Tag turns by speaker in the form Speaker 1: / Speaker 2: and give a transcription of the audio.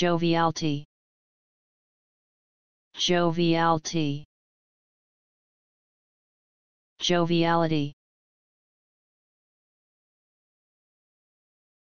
Speaker 1: joviality joviality joviality